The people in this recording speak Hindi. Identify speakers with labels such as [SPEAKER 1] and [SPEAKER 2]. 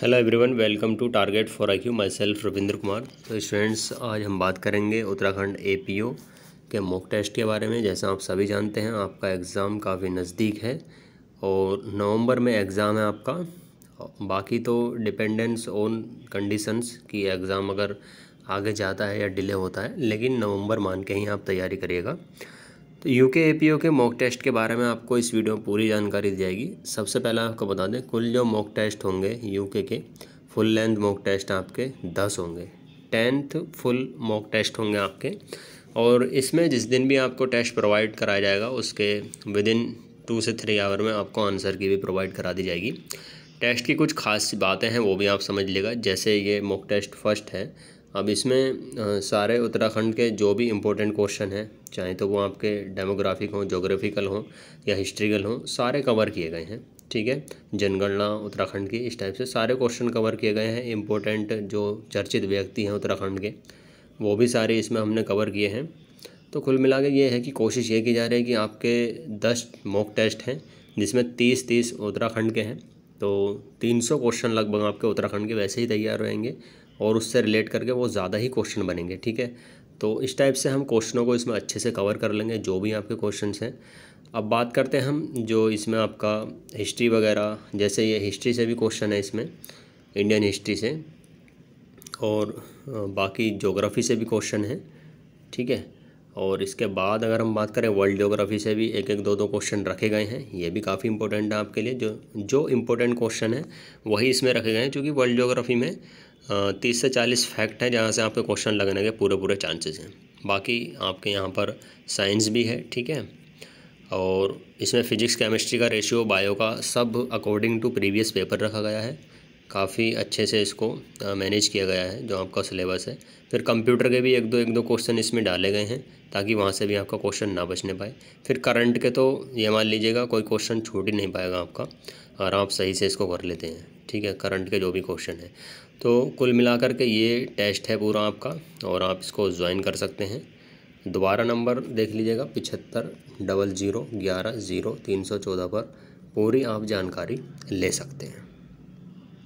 [SPEAKER 1] hello everyone welcome to target for I Q myself Ravindra Kumar तो स्टूडेंट्स आज हम बात करेंगे उत्तराखंड एपीओ के मॉक टेस्ट के बारे में जैसा आप सभी जानते हैं आपका एग्ज़ाम काफ़ी नज़दीक है और नवंबर में एग्ज़ाम है आपका बाकी तो डिपेंडेंस ऑन कंडीशंस कि एग्ज़ाम अगर आगे जाता है या डिले होता है लेकिन नवंबर मान के ही आप तैयारी करिएगा तो यू के ए पी ओ के मॉक टेस्ट के बारे में आपको इस वीडियो में पूरी जानकारी दी जाएगी सबसे पहला आपको बता दें कुल जो मॉक टेस्ट होंगे यू के के फुल लेंथ मॉक टेस्ट आपके दस होंगे टेंथ फुल मॉक टेस्ट होंगे आपके और इसमें जिस दिन भी आपको टेस्ट प्रोवाइड कराया जाएगा उसके विद इन टू से थ्री आवर में आपको आंसर की भी प्रोवाइड करा दी जाएगी टेस्ट की कुछ खास बातें हैं वो भी आप समझ लेगा जैसे ये मॉक टेस्ट फर्स्ट है अब इसमें सारे उत्तराखंड के जो भी इम्पोर्टेंट क्वेश्चन हैं चाहे तो वो आपके डेमोग्राफिक हों जोग्राफिकल हों या हिस्ट्रिकल हों सारे कवर किए गए हैं ठीक है जनगणना उत्तराखंड की इस टाइप से सारे क्वेश्चन कवर किए गए हैं इम्पोर्टेंट जो चर्चित व्यक्ति हैं उत्तराखंड के वो भी सारे इसमें हमने कवर किए हैं तो कुल मिला के ये है कि कोशिश ये की जा रही है कि आपके दस मॉक टेस्ट हैं जिसमें तीस तीस उत्तराखंड के हैं तो तीन सौ क्वेश्चन लगभग आपके उत्तराखंड के वैसे ही तैयार रहेंगे और उससे रिलेट करके वो ज़्यादा ही क्वेश्चन बनेंगे ठीक है तो इस टाइप से हम क्वेश्चनों को इसमें अच्छे से कवर कर लेंगे जो भी आपके क्वेश्चन हैं अब बात करते हैं हम जो इसमें आपका हिस्ट्री वगैरह जैसे ये हिस्ट्री से भी क्वेश्चन है इसमें इंडियन हिस्ट्री से और बाकी जोग्राफ़ी से भी क्वेश्चन है ठीक है और इसके बाद अगर हम बात करें वर्ल्ड जोग्राफ़ी से भी एक एक दो दो क्वेश्चन रखे गए हैं ये भी काफ़ी इंपॉर्टेंट है आपके लिए जो जो इम्पोर्टेंट क्वेश्चन है वही इसमें रखे गए हैं क्योंकि वर्ल्ड जोग्राफ़ी में तीस से चालीस फैक्ट हैं जहाँ से आपके क्वेश्चन लगने के पूरे पूरे चांसेस हैं बाकी आपके यहाँ पर साइंस भी है ठीक है और इसमें फिजिक्स केमिस्ट्री का रेशियो बायो का सब अकॉर्डिंग टू प्रीवियस पेपर रखा गया है काफ़ी अच्छे से इसको मैनेज किया गया है जो आपका सिलेबस है फिर कंप्यूटर के भी एक दो एक दो क्वेश्चन इसमें डाले गए हैं ताकि वहाँ से भी आपका क्वेश्चन ना बचने पाए फिर करंट के तो ये मान लीजिएगा कोई क्वेश्चन छूट ही नहीं पाएगा आपका और आप सही से इसको कर लेते हैं ठीक है करंट के जो भी क्वेश्चन है तो कुल मिलाकर के ये टेस्ट है पूरा आपका और आप इसको ज्वाइन कर सकते हैं दोबारा नंबर देख लीजिएगा पिछहत्तर डबल ज़ीरो ग्यारह ज़ीरो तीन सौ चौदह पर पूरी आप जानकारी ले सकते हैं